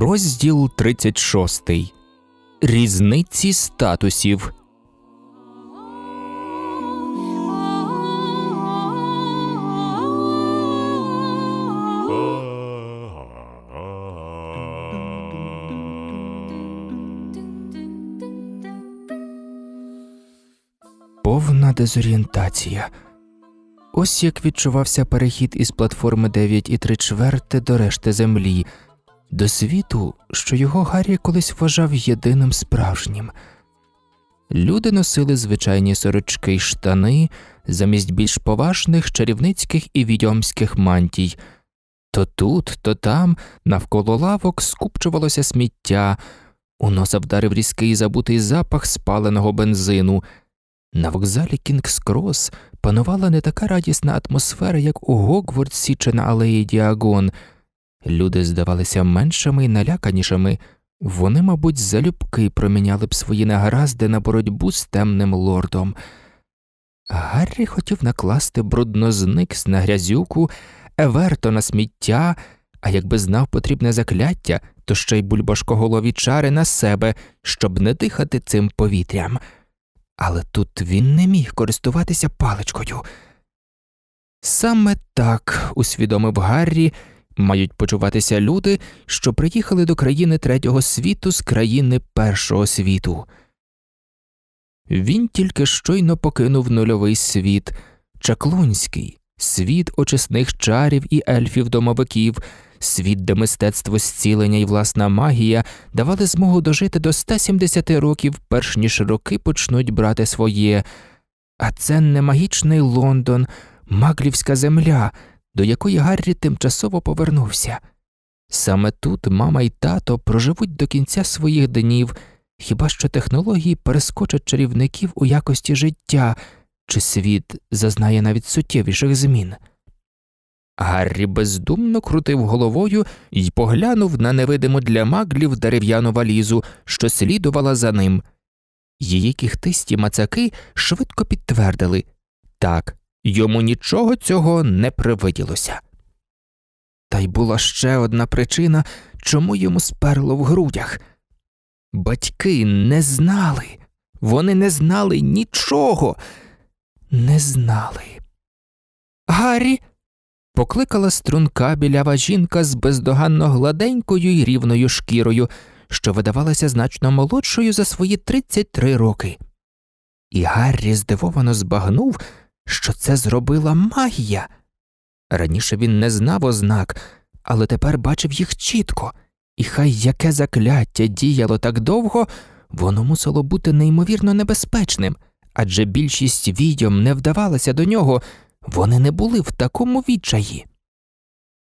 Розділ 36. Різниці статусів дезорієнтація. Ось як відчувався перехід із платформи 9 і 3 чверти до решти землі, до світу, що його Гаррі колись вважав єдиним справжнім. Люди носили звичайні сорочки й штани замість більш поважних чарівницьких і відьомських мантій. То тут, то там, навколо лавок скупчувалося сміття, у носа вдарив різкий забутий запах спаленого бензину. На вокзалі Кінгс Крос панувала не така радісна атмосфера, як у Гогвардсі чи на алеї Діагон. Люди здавалися меншими і наляканішими, вони, мабуть, залюбки проміняли б свої негаразди на боротьбу з темним лордом. Гаррі хотів накласти бруднозникс на грязюку, еверто на сміття, а якби знав потрібне закляття, то ще й бульбашкоголові чари на себе, щоб не дихати цим повітрям але тут він не міг користуватися паличкою. Саме так, усвідомив Гаррі, мають почуватися люди, що приїхали до країни третього світу з країни Першого світу. Він тільки щойно покинув нульовий світ, чаклунський, світ очисних чарів і ельфів домовиків. Світ, де мистецтво зцілення і власна магія давали змогу дожити до 170 років, перш ніж роки почнуть брати своє. А це не магічний Лондон, маглівська земля, до якої Гаррі тимчасово повернувся. Саме тут мама і тато проживуть до кінця своїх днів, хіба що технології перескочать чарівників у якості життя, чи світ зазнає навіть суттєвіших змін. Гаррі бездумно крутив головою і поглянув на невидиму для маглів дерев'яну валізу, що слідувала за ним. Її кіхтисті мацаки швидко підтвердили так, йому нічого цього не привиділося. Та й була ще одна причина, чому йому сперло в грудях. Батьки не знали, вони не знали нічого, не знали. Гаррі покликала струнка білява жінка з бездоганно гладенькою й рівною шкірою, що видавалася значно молодшою за свої 33 роки. І Гаррі здивовано збагнув, що це зробила магія. Раніше він не знав ознак, але тепер бачив їх чітко, і хай яке закляття діяло так довго, воно мусило бути неймовірно небезпечним, адже більшість відьом не вдавалася до нього, вони не були в такому відчаї.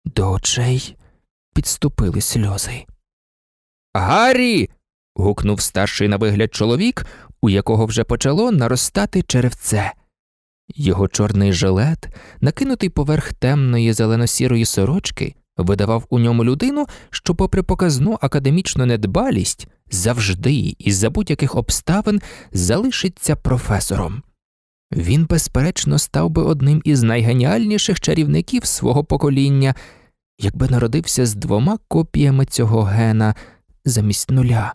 До очей підступили сльози. Гаррі. гукнув старший на вигляд чоловік, у якого вже почало наростати черевце. Його чорний жилет, накинутий поверх темної зелено-сірої сорочки, видавав у ньому людину, що, попри показну академічну недбалість, завжди і за будь-яких обставин залишиться професором. Він, безперечно, став би одним із найгеніальніших чарівників свого покоління, якби народився з двома копіями цього гена замість нуля.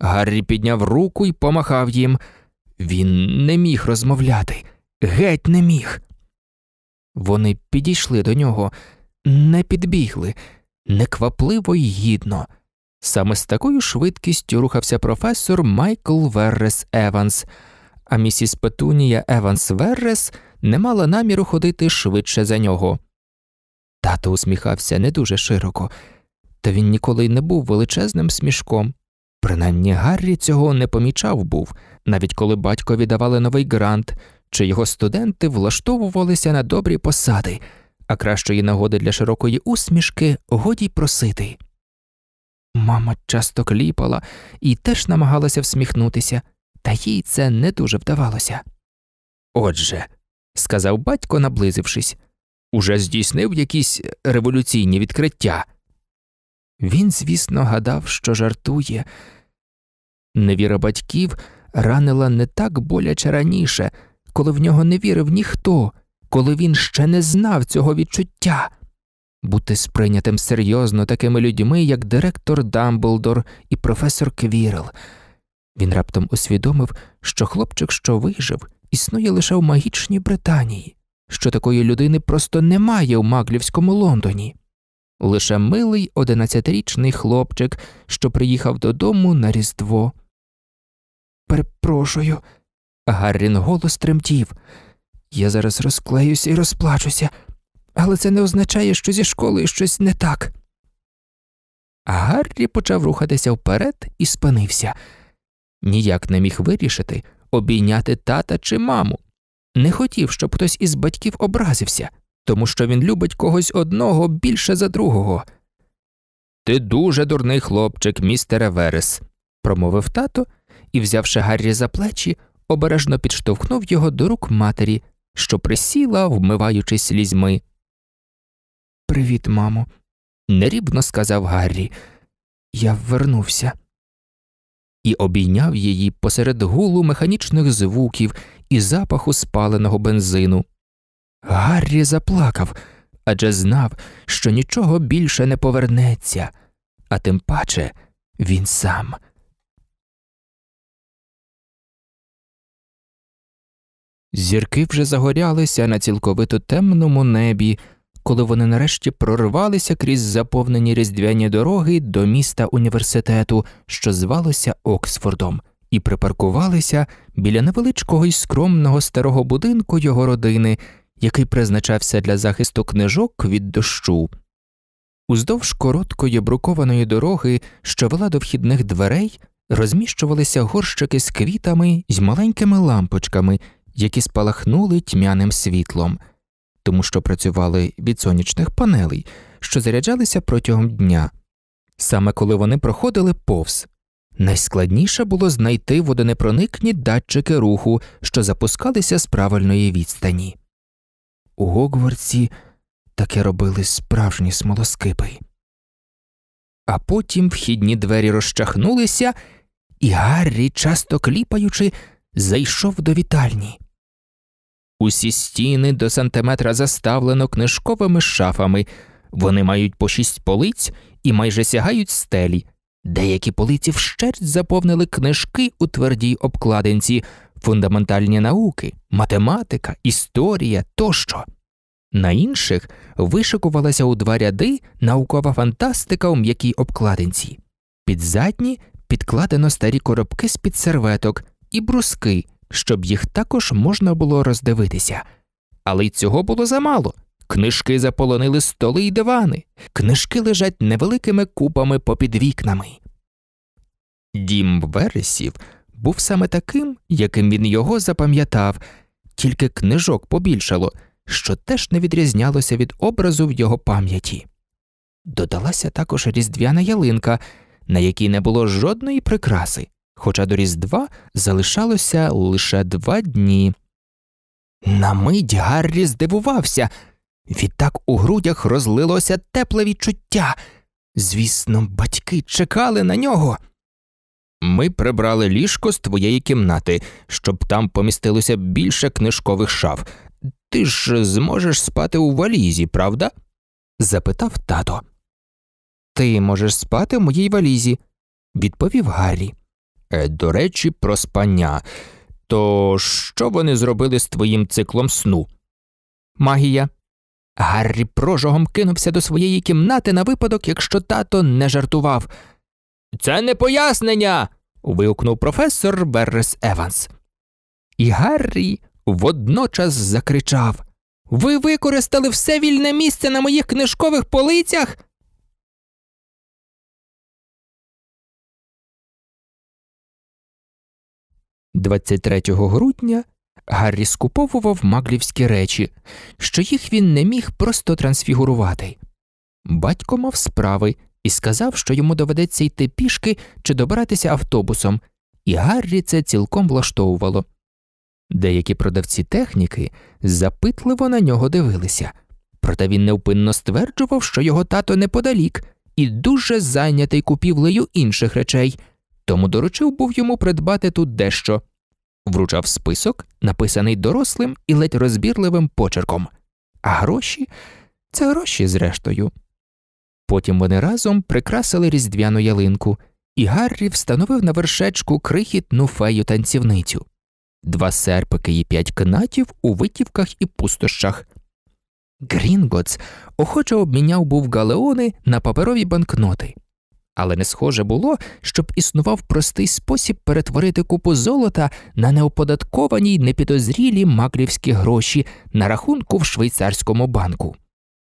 Гаррі підняв руку і помахав їм. Він не міг розмовляти, геть не міг. Вони підійшли до нього, не підбігли, неквапливо й гідно. Саме з такою швидкістю рухався професор Майкл Веррес Еванс а місіс Петунія Еванс Веррес не мала наміру ходити швидше за нього. Тато усміхався не дуже широко, та він ніколи й не був величезним смішком. Принаймні Гаррі цього не помічав був, навіть коли батькові давали новий грант, чи його студенти влаштовувалися на добрі посади, а кращої нагоди для широкої усмішки годі просити. Мама часто кліпала і теж намагалася всміхнутися та їй це не дуже вдавалося. Отже, сказав батько, наблизившись, уже здійснив якісь революційні відкриття. Він, звісно, гадав, що жартує. Невіра батьків ранила не так боляче раніше, коли в нього не вірив ніхто, коли він ще не знав цього відчуття. Бути сприйнятим серйозно такими людьми, як директор Дамблдор і професор Квірл – він раптом усвідомив, що хлопчик, що вижив, існує лише в магічній Британії, що такої людини просто немає у маглівському Лондоні, лише милий одинадцятирічний хлопчик, що приїхав додому на Різдво. Перепрошую, Гаррін голос тремтів. Я зараз розклеюся і розплачуся, але це не означає, що зі школою щось не так. Гаррі почав рухатися вперед і спинився ніяк не міг вирішити обійняти тата чи маму. Не хотів, щоб хтось із батьків образився, тому що він любить когось одного більше за другого. Ти дуже дурний хлопчик, містере Верес, промовив тато і, взявши Гаррі за плечі, обережно підштовхнув його до рук матері, що присіла, вмиваючись слізьми. Привіт, мамо, нерівно сказав Гаррі. Я вернувся і обійняв її посеред гулу механічних звуків і запаху спаленого бензину. Гаррі заплакав адже знав, що нічого більше не повернеться, а тим паче він сам. Зірки вже загорялися на цілковито темному небі коли вони нарешті проривалися крізь заповнені різдвяні дороги до міста університету, що звалося Оксфордом, і припаркувалися біля невеличкого й скромного старого будинку його родини, який призначався для захисту книжок від дощу. Уздовж короткої брукованої дороги, що вела до вхідних дверей, розміщувалися горщики з квітами й маленькими лампочками, які спалахнули тьмяним світлом тому що працювали від сонячних панелей, що заряджалися протягом дня. Саме коли вони проходили повз, найскладніше було знайти водонепроникні датчики руху, що запускалися з правильної відстані. У гогворці таке робили справжні смолоскипи. А потім вхідні двері розчахнулися, і Гаррі, часто кліпаючи, зайшов до вітальні. Усі стіни до сантиметра заставлено книжковими шафами. Вони мають по шість полиць і майже сягають стелі. Деякі полиці вщерть заповнили книжки у твердій обкладинці, фундаментальні науки, математика, історія тощо. На інших вишикувалася у два ряди наукова фантастика у м'якій обкладинці. Під задні підкладено старі коробки з під серветок і бруски, щоб їх також можна було роздивитися. Але й цього було замало. Книжки заполонили столи й дивани, книжки лежать невеликими купами попід вікнами. Дім вересів був саме таким, яким він його запам'ятав, тільки книжок побільшало, що теж не відрізнялося від образу в його пам'яті. Додалася також різдвяна ялинка, на якій не було жодної прикраси, хоча до Різдва залишалося лише два дні. На мить Гаррі здивувався, відтак у грудях розлилося тепле відчуття. Звісно, батьки чекали на нього. Ми прибрали ліжко з твоєї кімнати, щоб там помістилося більше книжкових шаф. Ти ж зможеш спати у валізі, правда? запитав тато. Ти можеш спати в моїй валізі, відповів Гаррі. Е, до речі, про спання. То що вони зробили з твоїм циклом сну? Магія. Гаррі прожогом кинувся до своєї кімнати на випадок, якщо тато не жартував. Це не пояснення. вигукнув професор Беррес Еванс. І Гаррі водночас закричав Ви використали все вільне місце на моїх книжкових полицях? 23 грудня Гаррі скуповував маглівські речі, що їх він не міг просто трансфігурувати. Батько мав справи і сказав, що йому доведеться йти пішки чи добиратися автобусом, і Гаррі це цілком влаштовувало. Деякі продавці техніки запитливо на нього дивилися, проте він невпинно стверджував, що його тато неподалік і дуже зайнятий купівлею інших речей тому доручив був йому придбати тут дещо, вручав список, написаний дорослим і ледь розбірливим почерком, а гроші це гроші, зрештою. Потім вони разом прикрасили різдвяну ялинку, і Гаррі встановив на вершечку крихітну фею танцівницю, два серпики і п'ять кнатів у витівках і пустощах. Грінгоц охоче обміняв був галеони на паперові банкноти але не схоже було, щоб існував простий спосіб перетворити купу золота на неоподатковані й непідозрілі маклівські гроші на рахунку в швейцарському банку.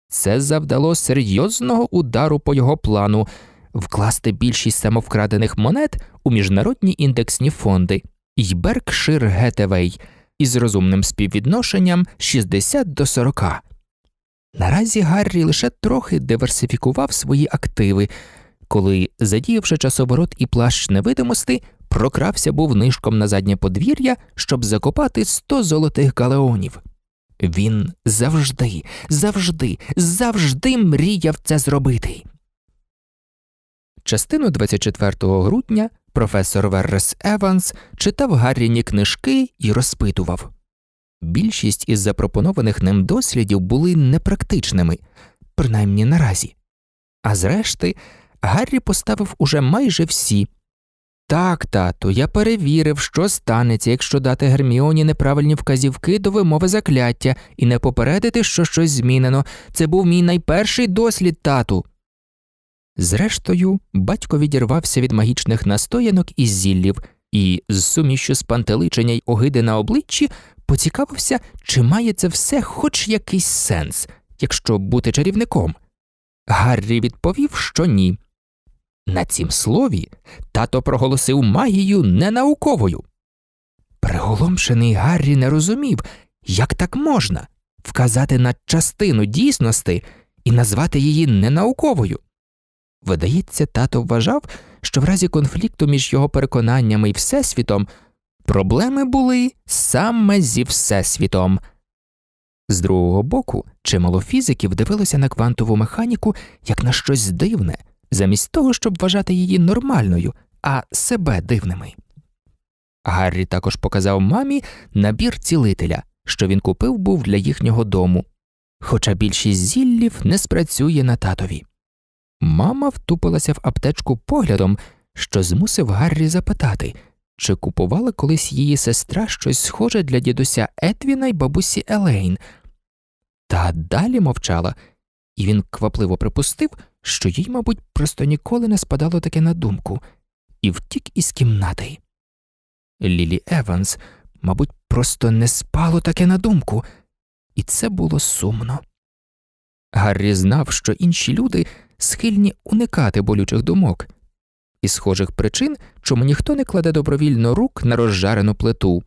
Це завдало серйозного удару по його плану вкласти більшість самовкрадених монет у міжнародні індексні фонди і Беркшир Гетевей із розумним співвідношенням 60 до 40. Наразі Гаррі лише трохи диверсифікував свої активи коли, задіявши часоборот і плащ невидимости, прокрався був нишком на заднє подвір'я, щоб закопати сто золотих галеонів. Він завжди, завжди, завжди мріяв це зробити. Частину 24 грудня професор Веррес Еванс читав Гарріні книжки і розпитував. Більшість із запропонованих ним дослідів були непрактичними, принаймні наразі. А зрешти Гаррі поставив уже майже всі. Так, тату, я перевірив, що станеться, якщо дати Герміоні неправильні вказівки до вимови закляття і не попередити, що щось змінено. Це був мій найперший дослід, тату. Зрештою, батько відірвався від магічних настоянок і зіллів і, з сумішю спантеличення й огиди на обличчі, поцікавився, чи має це все хоч якийсь сенс, якщо бути чарівником. Гаррі відповів, що ні. На цім слові тато проголосив магію ненауковою. Приголомшений Гаррі не розумів, як так можна вказати на частину дійсності і назвати її ненауковою. Видається, тато вважав, що в разі конфлікту між його переконаннями і Всесвітом проблеми були саме зі Всесвітом. З другого боку, чимало фізиків дивилося на квантову механіку як на щось дивне замість того, щоб вважати її нормальною, а себе дивними. Гаррі також показав мамі набір цілителя, що він купив був для їхнього дому, хоча більшість зіллів не спрацює на татові. Мама втупилася в аптечку поглядом, що змусив Гаррі запитати, чи купувала колись її сестра щось схоже для дідуся Етвіна й бабусі Елейн. Та далі мовчала, і він квапливо припустив, що їй, мабуть, просто ніколи не спадало таке на думку, і втік із кімнати. Лілі Еванс, мабуть, просто не спало таке на думку, і це було сумно. Гаррі знав, що інші люди схильні уникати болючих думок, і схожих причин, чому ніхто не кладе добровільно рук на розжарену плиту.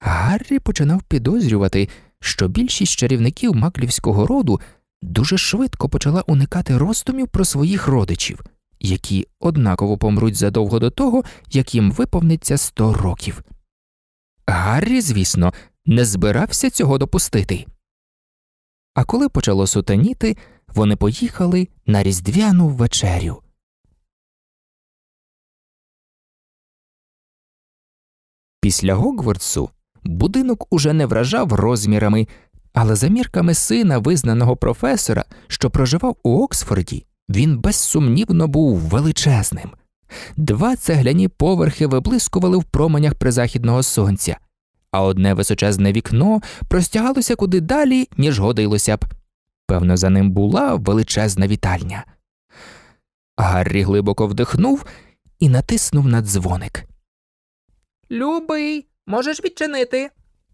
Гаррі починав підозрювати, що більшість чарівників маклівського роду дуже швидко почала уникати роздумів про своїх родичів, які однаково помруть задовго до того, як їм виповниться сто років. Гаррі, звісно, не збирався цього допустити. А коли почало сутаніти, вони поїхали на різдвяну вечерю. Після Гогвардсу будинок уже не вражав розмірами, але за мірками сина визнаного професора, що проживав у Оксфорді, він безсумнівно був величезним. Два цегляні поверхи виблискували в променях призахідного сонця, а одне височезне вікно простягалося куди далі, ніж годилося б. Певно, за ним була величезна вітальня. Гаррі глибоко вдихнув і натиснув на дзвоник. Любий, можеш відчинити.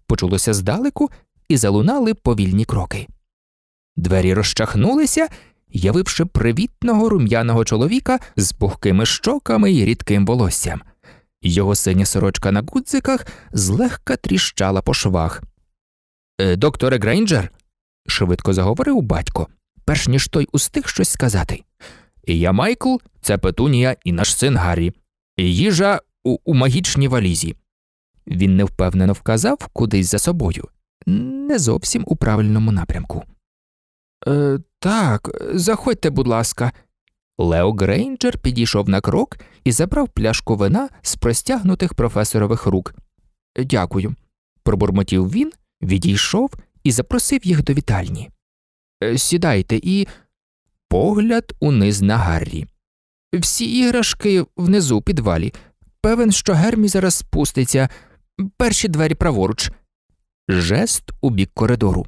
Почулося здалеку, і залунали повільні кроки. Двері розчахнулися, явивши привітного рум'яного чоловіка з пухкими щоками і рідким волоссям. Його синя сорочка на гудзиках злегка тріщала по швах. «Е, докторе Грейнджер, швидко заговорив батько, перш ніж той устиг щось сказати. Я Майкл, це Петунія і наш син Гаррі. Їжа у, у магічній валізі. Він невпевнено вказав кудись за собою не зовсім у правильному напрямку. «Е, Так, заходьте, будь ласка. Лео Грейнджер підійшов на крок і забрав пляшку вина з простягнутих професорових рук. Дякую, пробурмотів він, відійшов і запросив їх до вітальні. Е, сідайте і. Погляд униз на Гаррі. Всі іграшки внизу підвалі. Певен, що Гермі зараз спуститься. Перші двері праворуч жест у бік коридору.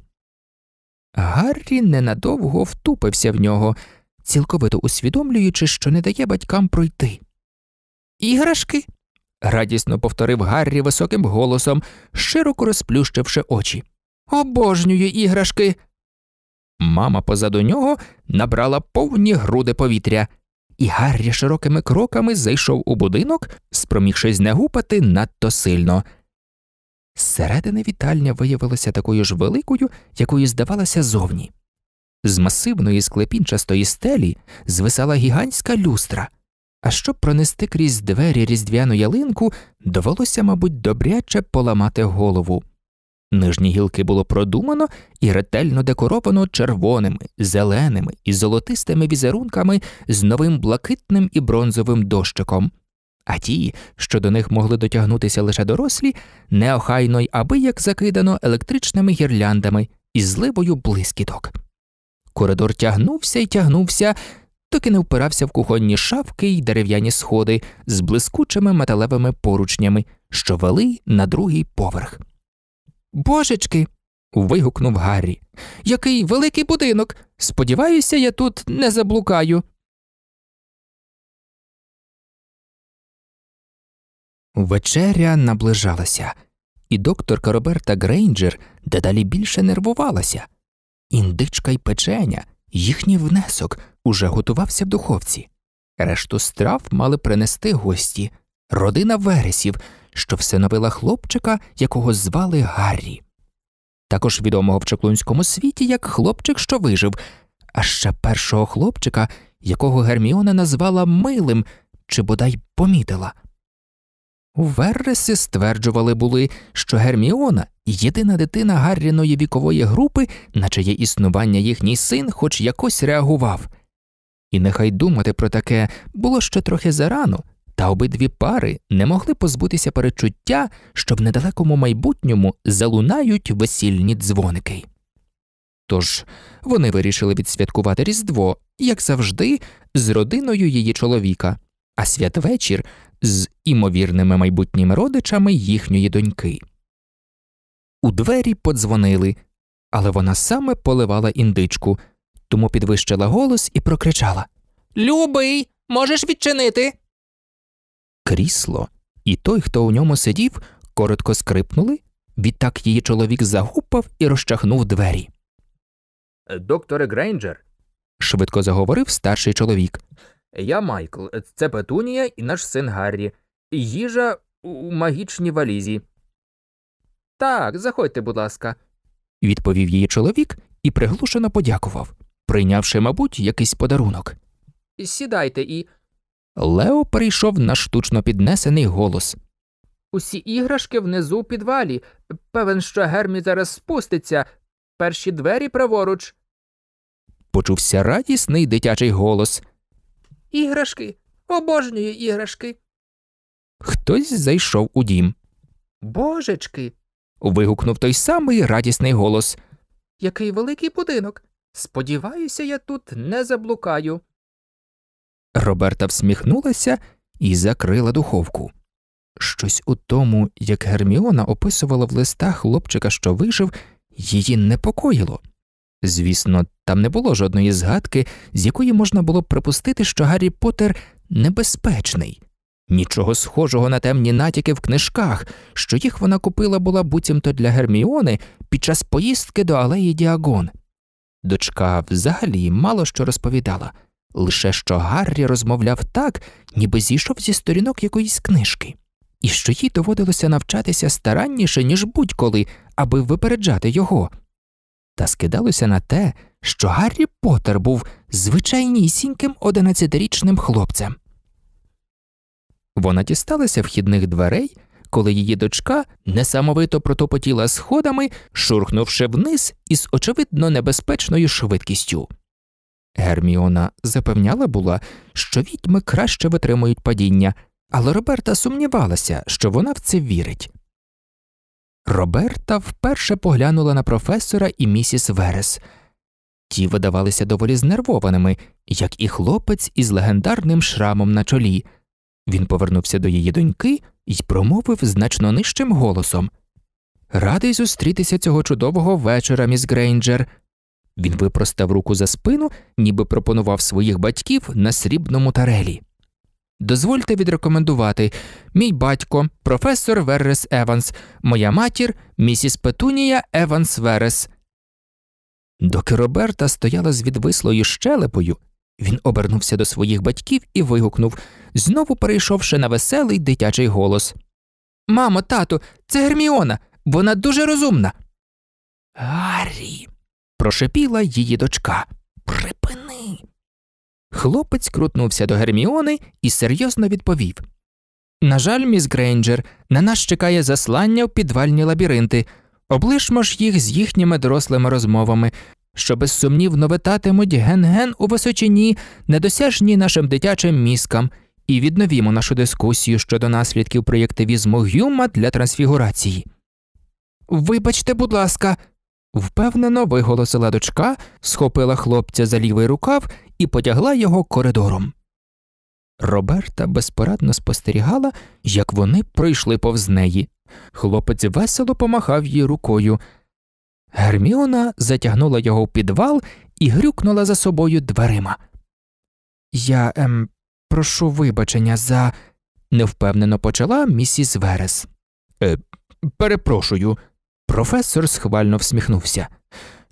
Гаррі ненадовго втупився в нього, цілковито усвідомлюючи, що не дає батькам пройти. Іграшки. радісно повторив Гаррі високим голосом, широко розплющивши очі. Обожнюю іграшки. Мама позаду нього набрала повні груди повітря, і Гаррі широкими кроками зайшов у будинок, спромігшись не гупати надто сильно. Зсередини вітальня виявилася такою ж великою, якою здавалася зовні. З масивної склепінчастої стелі звисала гігантська люстра, а щоб пронести крізь двері різдвяну ялинку, довелося, мабуть, добряче поламати голову. Нижні гілки було продумано і ретельно декоровано червоними, зеленими і золотистими візерунками з новим блакитним і бронзовим дощиком а ті, що до них могли дотягнутися лише дорослі, неохайно й аби як закидано електричними гірляндами і зливою блискіток. Коридор тягнувся і тягнувся, доки не впирався в кухонні шафки й дерев'яні сходи з блискучими металевими поручнями, що вели на другий поверх. Божечки. вигукнув Гаррі. Який великий будинок. Сподіваюся, я тут не заблукаю. Вечеря наближалася, і докторка Роберта Грейнджер дедалі більше нервувалася. Індичка й печеня, їхній внесок уже готувався в духовці. Решту страв мали принести гості, родина вересів, що всиновила хлопчика, якого звали Гаррі, також відомого в Чаклунському світі як хлопчик, що вижив, а ще першого хлопчика, якого Герміона назвала милим чи бодай помітила. У Верресі стверджували були, що Герміона єдина дитина Гарріної вікової групи, на чиє існування їхній син хоч якось реагував. І нехай думати про таке було ще трохи зарано, та обидві пари не могли позбутися перечуття, що в недалекому майбутньому залунають весільні дзвоники. Тож вони вирішили відсвяткувати Різдво, як завжди, з родиною її чоловіка, а святвечір з імовірними майбутніми родичами їхньої доньки. У двері подзвонили, але вона саме поливала індичку, тому підвищила голос і прокричала Любий, можеш відчинити. Крісло, і той, хто у ньому сидів, коротко скрипнули. Відтак її чоловік загупав і розчахнув двері. «Е, докторе Грейнджер, швидко заговорив старший чоловік. Я Майкл, це Петунія і наш син Гаррі. Їжа у магічній валізі. Так, заходьте, будь ласка, відповів її чоловік і приглушено подякував, прийнявши, мабуть, якийсь подарунок. Сідайте і. Лео перейшов на штучно піднесений голос. Усі іграшки внизу у підвалі. Певен, що Гермі зараз спуститься. Перші двері праворуч. Почувся радісний дитячий голос. Іграшки, обожнюю іграшки. Хтось зайшов у дім. Божечки. вигукнув той самий радісний голос. Який великий будинок. Сподіваюся, я тут не заблукаю. Роберта всміхнулася і закрила духовку. Щось у тому, як Герміона описувала в листах хлопчика, що вижив, її непокоїло. Звісно, там не було жодної згадки, з якої можна було б припустити, що Гаррі Поттер небезпечний, нічого схожого на темні натяки в книжках, що їх вона купила була буцімто для Герміони під час поїздки до алеї Діагон. Дочка взагалі мало що розповідала, лише що Гаррі розмовляв так, ніби зійшов зі сторінок якоїсь книжки, і що їй доводилося навчатися старанніше, ніж будь коли, аби випереджати його та скидалося на те, що Гаррі Поттер був звичайнісіньким одинадцятирічним хлопцем. Вона дісталася вхідних дверей, коли її дочка несамовито протопотіла сходами, шурхнувши вниз із очевидно небезпечною швидкістю. Герміона запевняла була, що відьми краще витримують падіння, але Роберта сумнівалася, що вона в це вірить. Роберта вперше поглянула на професора і місіс Верес. Ті видавалися доволі знервованими, як і хлопець із легендарним шрамом на чолі. Він повернувся до її доньки і промовив значно нижчим голосом Радий зустрітися цього чудового вечора, міс Грейнджер. Він випростав руку за спину, ніби пропонував своїх батьків на срібному тарелі. Дозвольте відрекомендувати мій батько, професор Веррес Еванс, моя матір, місіс Петунія Еванс Верес. Доки Роберта стояла з відвислою щелепою, він обернувся до своїх батьків і вигукнув, знову перейшовши на веселий дитячий голос Мамо, тату, це Герміона, вона дуже розумна. Гаррі. прошепіла її дочка. Припини. Хлопець крутнувся до Герміони і серйозно відповів На жаль, міс Грейнджер, на нас чекає заслання в підвальні лабіринти, облишмо ж їх з їхніми дорослими розмовами, що безсумнівно витатимуть ген-ген у височині, недосяжні нашим дитячим мізкам, і відновімо нашу дискусію щодо наслідків проєктивізму Гюма для трансфігурації. Вибачте, будь ласка. Впевнено виголосила дочка, схопила хлопця за лівий рукав і потягла його коридором. Роберта безпорадно спостерігала, як вони пройшли повз неї. Хлопець весело помахав їй рукою. Герміона затягнула його в підвал і грюкнула за собою дверима. Я ем, прошу вибачення за. невпевнено почала місіс Верес. Е, Перепрошую. Професор схвально всміхнувся.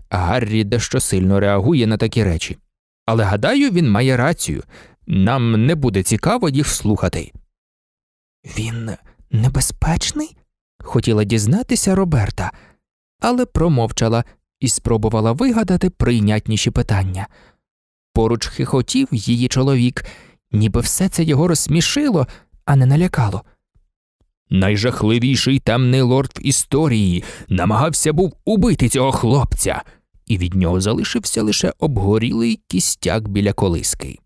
Гаррі дещо сильно реагує на такі речі. Але гадаю, він має рацію нам не буде цікаво їх слухати. Він небезпечний? хотіла дізнатися Роберта, але промовчала і спробувала вигадати прийнятніші питання. Поруч хихотів її чоловік, ніби все це його розсмішило, а не налякало. Найжахливіший темний лорд в історії намагався був убити цього хлопця і від нього залишився лише обгорілий кістяк біля колиски.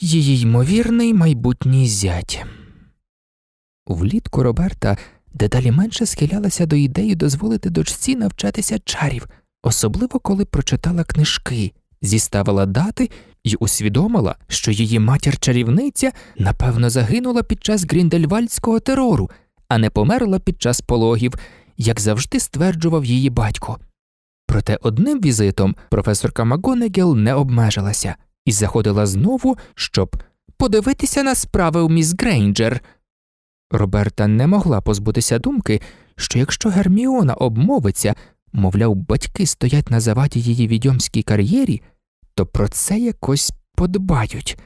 Її ймовірний майбутній зять. Влітку Роберта дедалі менше схилялася до ідеї дозволити дочці навчатися чарів, особливо коли прочитала книжки, зіставила дати і усвідомила, що її матір чарівниця напевно загинула під час гріндельвальдського терору, а не померла під час пологів, як завжди стверджував її батько. Проте одним візитом професорка Магонегіл не обмежилася і заходила знову, щоб подивитися на справи у міс Грейнджер. Роберта не могла позбутися думки, що якщо Герміона обмовиться, мовляв, батьки стоять на заваді її відьомській кар'єрі, то про це якось подбають.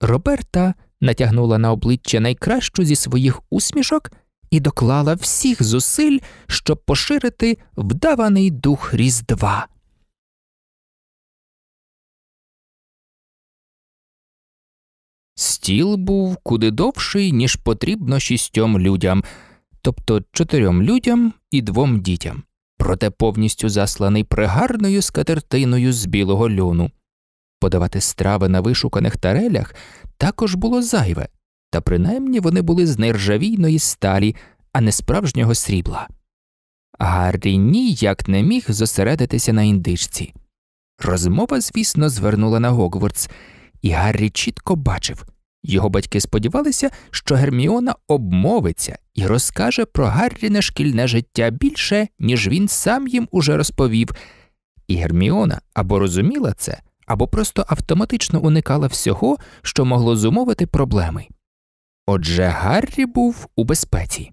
Роберта натягнула на обличчя найкращу зі своїх усмішок і доклала всіх зусиль, щоб поширити вдаваний дух Різдва. Стіл був куди довший, ніж потрібно шістьом людям, тобто чотирьом людям і двом дітям, проте повністю засланий пригарною скатертиною з білого льону. Подавати страви на вишуканих тарелях також було зайве та принаймні вони були з нержавійної сталі, а не справжнього срібла. Гаррі ніяк не міг зосередитися на індичці. Розмова, звісно, звернула на Гогвардс, і Гаррі чітко бачив його батьки сподівалися, що Герміона обмовиться і розкаже про Гарріне шкільне життя більше, ніж він сам їм уже розповів, і Герміона або розуміла це, або просто автоматично уникала всього, що могло зумовити проблеми. Отже, Гаррі був у безпеці.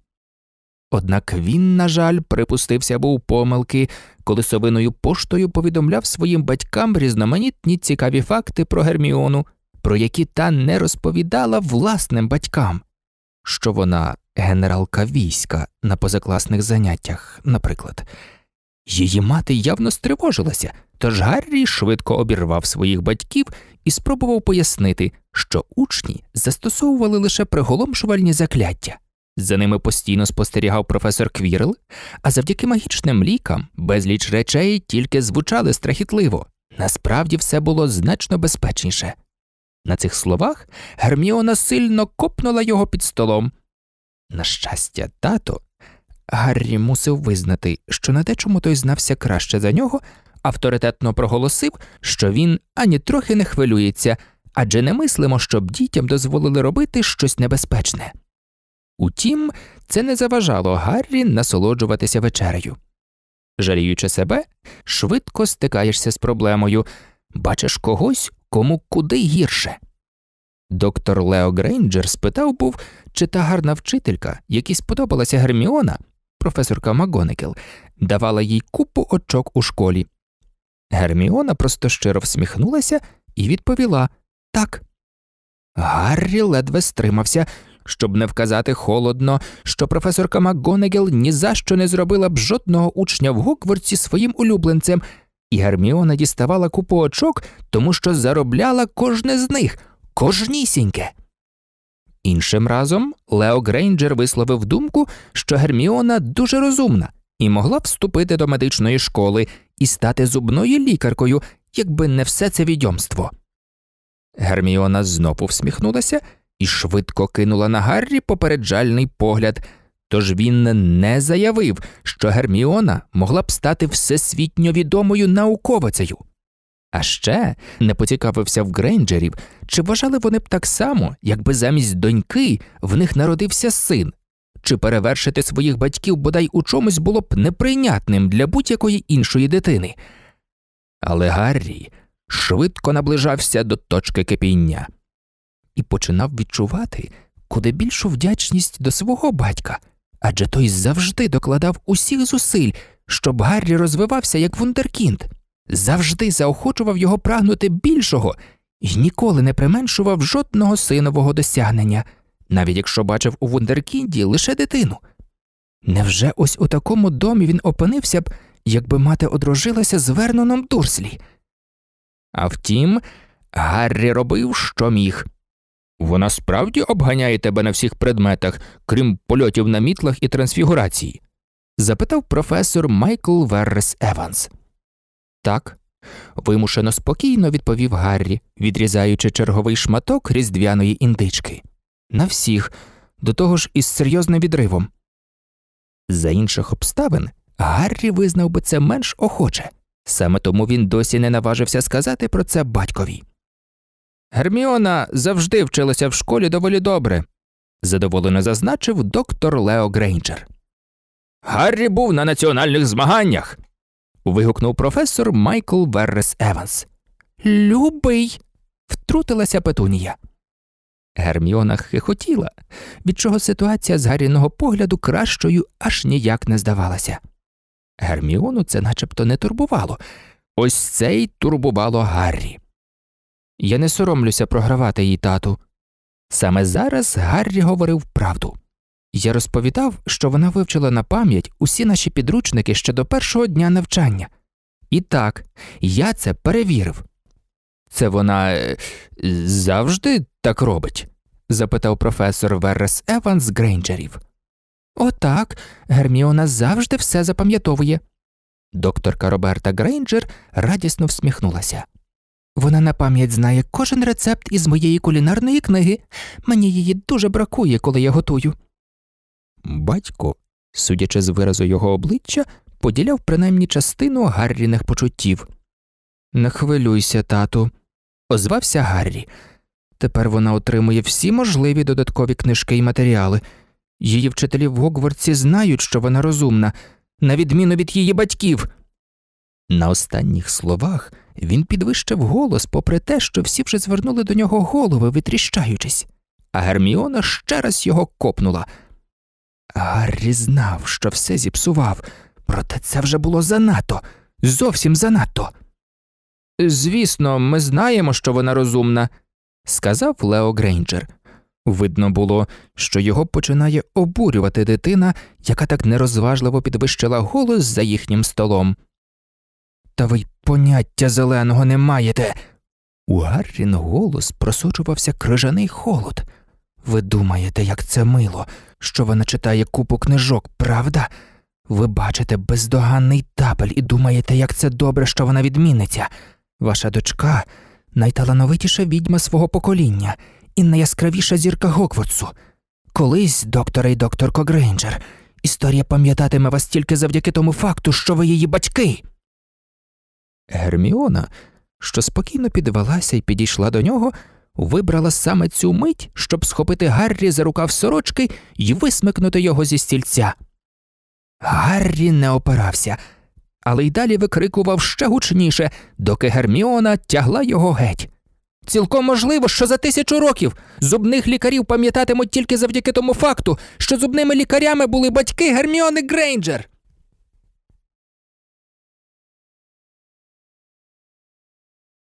Однак він, на жаль, припустився був помилки, коли совиною поштою повідомляв своїм батькам різноманітні цікаві факти про Герміону, про які та не розповідала власним батькам, що вона генералка війська на позакласних заняттях, наприклад. Її мати явно стривожилася, тож Гаррі швидко обірвав своїх батьків і спробував пояснити, що учні застосовували лише приголомшувальні закляття. За ними постійно спостерігав професор Квірл, а завдяки магічним лікам безліч речей тільки звучали страхітливо. Насправді все було значно безпечніше. На цих словах Герміона сильно копнула його під столом. На щастя, тато Гаррі мусив визнати, що на дечому той знався краще за нього, авторитетно проголосив, що він ані трохи не хвилюється, адже не мислимо, щоб дітям дозволили робити щось небезпечне. Утім, це не заважало Гаррі насолоджуватися вечерею. Жаліючи себе, швидко стикаєшся з проблемою бачиш когось, кому куди гірше. Доктор Лео Грейнджер спитав був, чи та гарна вчителька, якій сподобалася Герміона, професорка Магонекел, давала їй купу очок у школі. Герміона просто щиро всміхнулася і відповіла так. Гаррі ледве стримався, щоб не вказати холодно, що професорка МакГонегел ні за що не зробила б жодного учня в Гокворці своїм улюбленцем, і Герміона діставала купу очок, тому що заробляла кожне з них, кожнісіньке. Іншим разом Лео Грейнджер висловив думку, що Герміона дуже розумна і могла вступити до медичної школи і стати зубною лікаркою, якби не все це відьомство. Герміона знову всміхнулася і швидко кинула на Гаррі попереджальний погляд, тож він не заявив, що Герміона могла б стати всесвітньо відомою науковицею. А ще не поцікавився в Грейнджерів, чи вважали вони б так само, якби замість доньки в них народився син, чи перевершити своїх батьків бодай у чомусь було б неприйнятним для будь-якої іншої дитини. Але Гаррі швидко наближався до точки кипіння і починав відчувати куди більшу вдячність до свого батька, адже той завжди докладав усіх зусиль, щоб Гаррі розвивався як вундеркінд завжди заохочував його прагнути більшого і ніколи не применшував жодного синового досягнення, навіть якщо бачив у Вундеркінді лише дитину. Невже ось у такому домі він опинився б, якби мати одружилася з Верноном Дурслі? А втім, Гаррі робив, що міг. Вона справді обганяє тебе на всіх предметах, крім польотів на мітлах і трансфігурації? запитав професор Майкл Веррес Еванс. Так, вимушено спокійно відповів Гаррі, відрізаючи черговий шматок різдвяної індички. На всіх, до того ж із серйозним відривом. За інших обставин Гаррі визнав би це менш охоче, саме тому він досі не наважився сказати про це батькові. Герміона завжди вчилася в школі доволі добре, задоволено зазначив доктор Лео Грейнджер. Гаррі був на національних змаганнях вигукнув професор Майкл Веррес Еванс. Любий. втрутилася петунія. Герміона хихотіла, від чого ситуація з гаріного погляду кращою аж ніяк не здавалася. Герміону це начебто не турбувало, ось це й турбувало Гаррі. Я не соромлюся програвати їй тату. Саме зараз Гаррі говорив правду. Я розповідав, що вона вивчила на пам'ять усі наші підручники ще до першого дня навчання. І так, я це перевірив. Це вона е, завжди так робить? запитав професор Веррес Еванс Грейнджерів. Отак, Герміона завжди все запам'ятовує. Докторка Роберта Грейнджер радісно всміхнулася. Вона на пам'ять знає кожен рецепт із моєї кулінарної книги. Мені її дуже бракує, коли я готую. Батько, судячи з виразу його обличчя, поділяв принаймні частину Гарріних почуттів. Не хвилюйся, тату, озвався Гаррі. Тепер вона отримує всі можливі додаткові книжки і матеріали. Її вчителі в Гогвартсі знають, що вона розумна, на відміну від її батьків. На останніх словах він підвищив голос, попри те, що всі вже звернули до нього голови, витріщаючись, а Герміона ще раз його копнула. Гаррі знав, що все зіпсував, проте це вже було занадто, зовсім занадто. Звісно, ми знаємо, що вона розумна, сказав Лео Грейнджер. Видно було, що його починає обурювати дитина, яка так нерозважливо підвищила голос за їхнім столом. Та ви поняття зеленого не маєте. У Гаррін голос просочувався крижаний холод. Ви думаєте, як це мило, що вона читає купу книжок, правда? Ви бачите бездоганний табель і думаєте, як це добре, що вона відміниться. Ваша дочка найталановитіша відьма свого покоління і найяскравіша зірка Гоквудсу. Колись, доктора і докторко Грейнджер, історія пам'ятатиме вас тільки завдяки тому факту, що ви її батьки. Герміона, що спокійно підвелася і підійшла до нього, вибрала саме цю мить, щоб схопити Гаррі за рукав сорочки і висмикнути його зі стільця. Гаррі не опирався, але й далі викрикував ще гучніше, доки Герміона тягла його геть. Цілком можливо, що за тисячу років зубних лікарів пам'ятатимуть тільки завдяки тому факту, що зубними лікарями були батьки Герміони Грейнджер.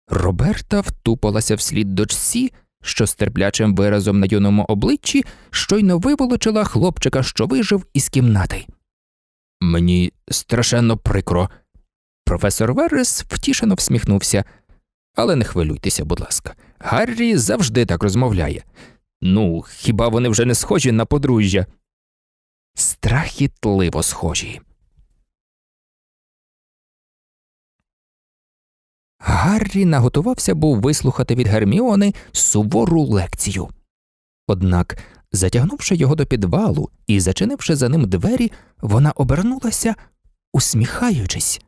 Роберта втупилася вслід дочці, що з терплячим виразом на юному обличчі щойно виволочила хлопчика, що вижив із кімнати. Мені страшенно прикро. Професор Верес втішено всміхнувся. Але не хвилюйтеся, будь ласка, Гаррі завжди так розмовляє. Ну, хіба вони вже не схожі на подружжя? Страхітливо схожі. Гаррі наготувався був вислухати від Герміони сувору лекцію. Однак, затягнувши його до підвалу і зачинивши за ним двері, вона обернулася, усміхаючись.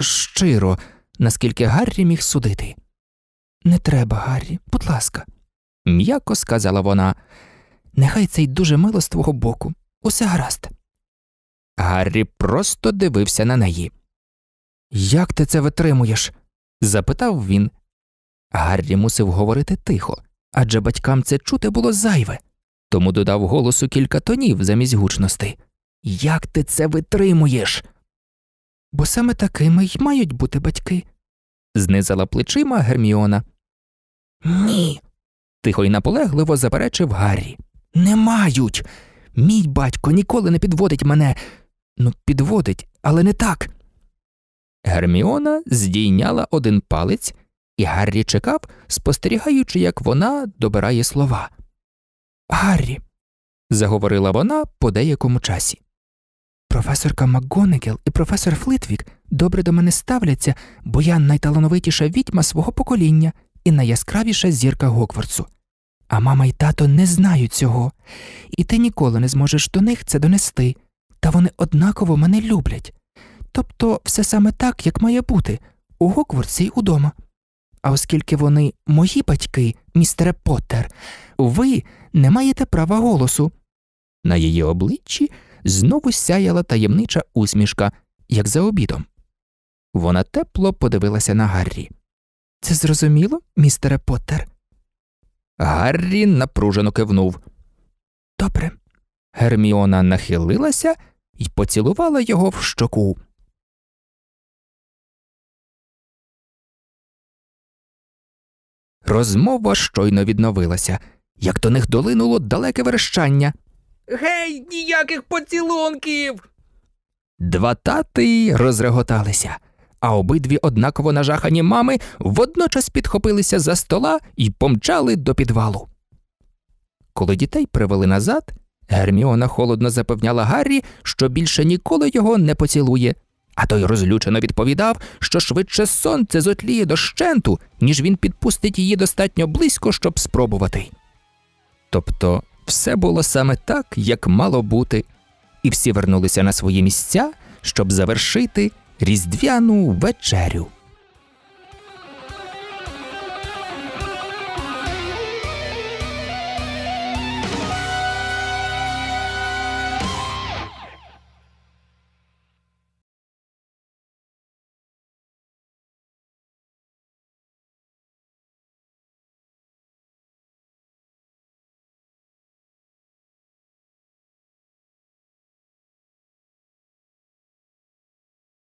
Щиро, наскільки Гаррі міг судити. Не треба, Гаррі, будь ласка, м'яко сказала вона. Нехай це й дуже мило з твого боку. Усе гаразд. Гаррі просто дивився на неї. Як ти це витримуєш? запитав він. Гаррі мусив говорити тихо, адже батькам це чути було зайве, тому додав голосу кілька тонів замість гучностей. Як ти це витримуєш? Бо саме такими й мають бути батьки, знизала плечима Герміона. Ні. тихо й наполегливо заперечив Гаррі. Не мають. Мій батько ніколи не підводить мене. Ну, підводить, але не так. Герміона здійняла один палець, і Гаррі чекав, спостерігаючи, як вона добирає слова. Гаррі, заговорила вона по деякому часі. Професорка МакГонегел і професор Флитвік добре до мене ставляться, бо я найталановитіша відьма свого покоління і найяскравіша зірка Гоквардсу. А мама і тато не знають цього, і ти ніколи не зможеш до них це донести, та вони однаково мене люблять. Тобто все саме так, як має бути, у Гокворсі й удома. А оскільки вони мої батьки, містере Поттер, ви не маєте права голосу. На її обличчі знову сяяла таємнича усмішка, як за обідом. Вона тепло подивилася на Гаррі. Це зрозуміло, містере Поттер?» Гаррі напружено кивнув. Добре. Герміона нахилилася і поцілувала його в щоку. Розмова щойно відновилася, як до них долинуло далеке верещання. Гей, ніяких поцілунків. Два тати розреготалися, а обидві однаково нажахані мами водночас підхопилися за стола і помчали до підвалу. Коли дітей привели назад, Герміона холодно запевняла Гаррі, що більше ніколи його не поцілує. А той розлючено відповідав, що швидше сонце зотліє дощенту, ніж він підпустить її достатньо близько, щоб спробувати. Тобто все було саме так, як мало бути, і всі вернулися на свої місця, щоб завершити різдвяну вечерю.